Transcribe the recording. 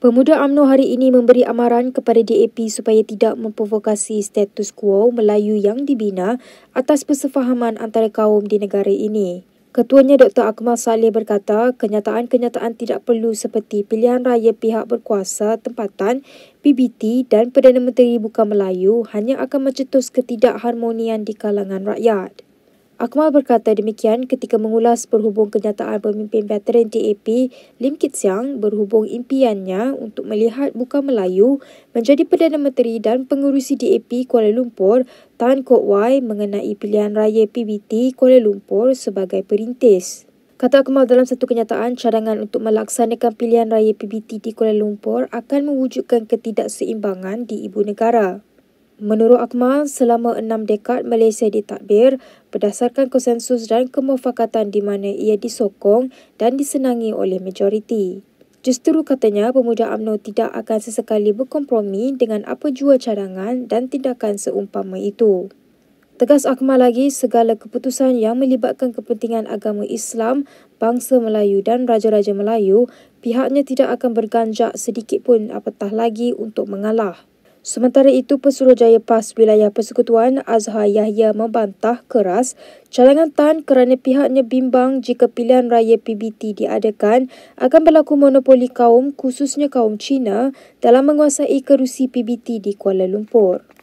Pemuda UMNO hari ini memberi amaran kepada DAP supaya tidak memprovokasi status quo Melayu yang dibina atas persefahaman antara kaum di negara ini. Ketuanya Dr. Akmal Saleh berkata, kenyataan-kenyataan tidak perlu seperti pilihan raya pihak berkuasa tempatan, PBT dan Perdana Menteri bukan Melayu hanya akan mencetus ketidakharmonian di kalangan rakyat. Akmal berkata demikian ketika mengulas berhubung kenyataan pemimpin veteran DAP Lim Kit Siang berhubung impiannya untuk melihat buka Melayu menjadi Perdana Menteri dan pengurusi DAP Kuala Lumpur Tan Kok Wai mengenai pilihan raya PBT Kuala Lumpur sebagai perintis. Kata Akmal dalam satu kenyataan, cadangan untuk melaksanakan pilihan raya PBT di Kuala Lumpur akan mewujudkan ketidakseimbangan di ibu negara. Menurut Akmal, selama enam dekad Malaysia ditakbir berdasarkan konsensus dan kemufakatan di mana ia disokong dan disenangi oleh majoriti. Justeru katanya pemuda UMNO tidak akan sesekali berkompromi dengan apa jua cadangan dan tindakan seumpama itu. Tegas Akmal lagi segala keputusan yang melibatkan kepentingan agama Islam, bangsa Melayu dan raja-raja Melayu, pihaknya tidak akan berganjak sedikit pun apatah lagi untuk mengalah. Sementara itu, Pesuruhjaya PAS Wilayah Persekutuan Azhar Yahya membantah keras calangan TAN kerana pihaknya bimbang jika pilihan raya PBT diadakan akan berlaku monopoli kaum khususnya kaum Cina dalam menguasai kerusi PBT di Kuala Lumpur.